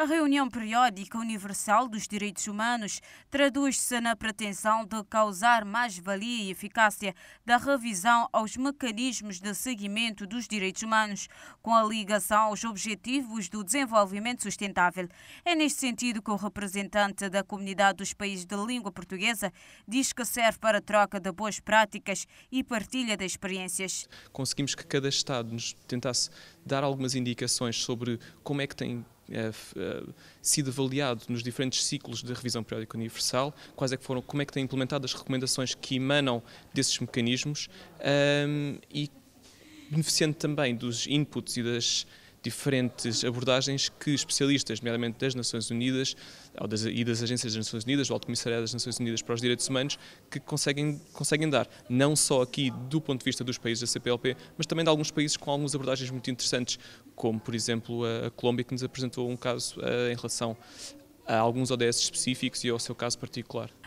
A reunião periódica universal dos direitos humanos traduz-se na pretensão de causar mais-valia e eficácia da revisão aos mecanismos de seguimento dos direitos humanos, com a ligação aos objetivos do desenvolvimento sustentável. É neste sentido que o representante da Comunidade dos Países de Língua Portuguesa diz que serve para a troca de boas práticas e partilha de experiências. Conseguimos que cada Estado nos tentasse dar algumas indicações sobre como é que tem é, é, sido avaliado nos diferentes ciclos de revisão periódica universal, quais é que foram, como é que têm implementado as recomendações que emanam desses mecanismos um, e beneficiando também dos inputs e das diferentes abordagens que especialistas, nomeadamente das Nações Unidas ou das, e das agências das Nações Unidas, do Alto Comissariado das Nações Unidas para os Direitos Humanos, que conseguem, conseguem dar, não só aqui do ponto de vista dos países da CPLP, mas também de alguns países com algumas abordagens muito interessantes, como por exemplo a, a Colômbia, que nos apresentou um caso a, eh, em relação a alguns ODS específicos e ao seu caso particular.